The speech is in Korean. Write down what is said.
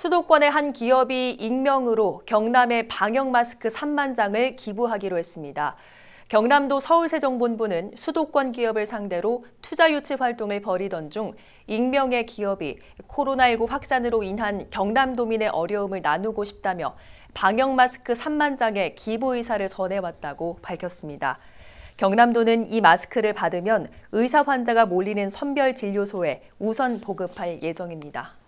수도권의 한 기업이 익명으로 경남의 방역 마스크 3만 장을 기부하기로 했습니다. 경남도 서울세정본부는 수도권 기업을 상대로 투자 유치 활동을 벌이던 중 익명의 기업이 코로나19 확산으로 인한 경남도민의 어려움을 나누고 싶다며 방역 마스크 3만 장의 기부 의사를 전해왔다고 밝혔습니다. 경남도는 이 마스크를 받으면 의사 환자가 몰리는 선별 진료소에 우선 보급할 예정입니다.